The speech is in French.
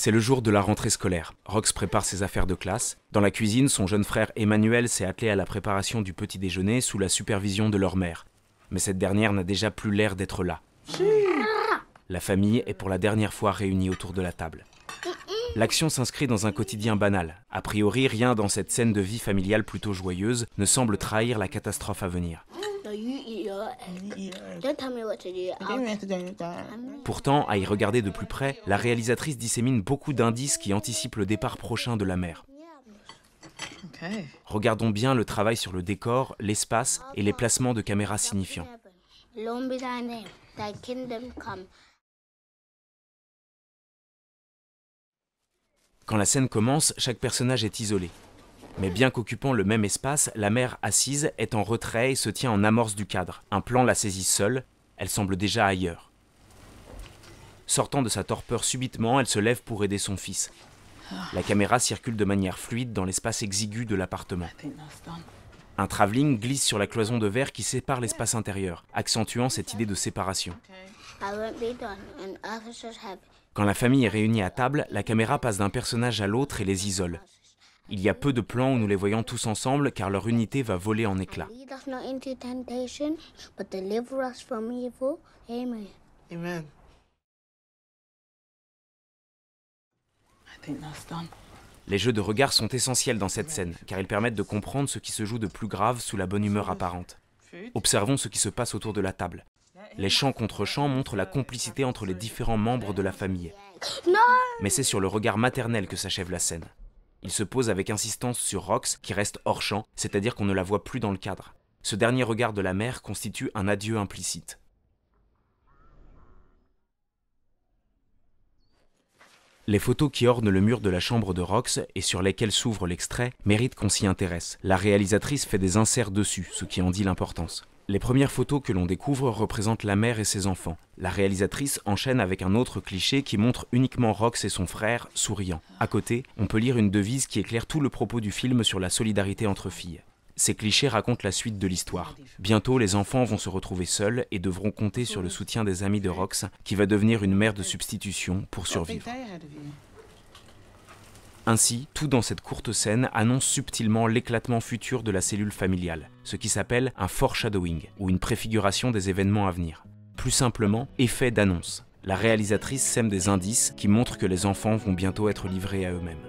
C'est le jour de la rentrée scolaire. Rox prépare ses affaires de classe. Dans la cuisine, son jeune frère Emmanuel s'est attelé à la préparation du petit déjeuner sous la supervision de leur mère. Mais cette dernière n'a déjà plus l'air d'être là. La famille est pour la dernière fois réunie autour de la table. L'action s'inscrit dans un quotidien banal. A priori, rien dans cette scène de vie familiale plutôt joyeuse ne semble trahir la catastrophe à venir. Pourtant, à y regarder de plus près, la réalisatrice dissémine beaucoup d'indices qui anticipent le départ prochain de la mère. Regardons bien le travail sur le décor, l'espace et les placements de caméras signifiants. Quand la scène commence, chaque personnage est isolé. Mais bien qu'occupant le même espace, la mère assise est en retrait et se tient en amorce du cadre. Un plan la saisit seule, elle semble déjà ailleurs. Sortant de sa torpeur subitement, elle se lève pour aider son fils. La caméra circule de manière fluide dans l'espace exigu de l'appartement. Un travelling glisse sur la cloison de verre qui sépare l'espace intérieur, accentuant cette idée de séparation. Quand la famille est réunie à table, la caméra passe d'un personnage à l'autre et les isole. Il y a peu de plans où nous les voyons tous ensemble car leur unité va voler en éclats. Les jeux de regard sont essentiels dans cette scène car ils permettent de comprendre ce qui se joue de plus grave sous la bonne humeur apparente. Observons ce qui se passe autour de la table. Les chants contre chants montrent la complicité entre les différents membres de la famille. Mais c'est sur le regard maternel que s'achève la scène. Il se pose avec insistance sur Rox, qui reste hors champ, c'est-à-dire qu'on ne la voit plus dans le cadre. Ce dernier regard de la mère constitue un adieu implicite. Les photos qui ornent le mur de la chambre de Rox et sur lesquelles s'ouvre l'extrait méritent qu'on s'y intéresse. La réalisatrice fait des inserts dessus, ce qui en dit l'importance. Les premières photos que l'on découvre représentent la mère et ses enfants. La réalisatrice enchaîne avec un autre cliché qui montre uniquement Rox et son frère souriant. À côté, on peut lire une devise qui éclaire tout le propos du film sur la solidarité entre filles. Ces clichés racontent la suite de l'histoire. Bientôt, les enfants vont se retrouver seuls et devront compter sur le soutien des amis de Rox, qui va devenir une mère de substitution pour survivre. Ainsi, tout dans cette courte scène annonce subtilement l'éclatement futur de la cellule familiale, ce qui s'appelle un foreshadowing, ou une préfiguration des événements à venir. Plus simplement, effet d'annonce. La réalisatrice sème des indices qui montrent que les enfants vont bientôt être livrés à eux-mêmes.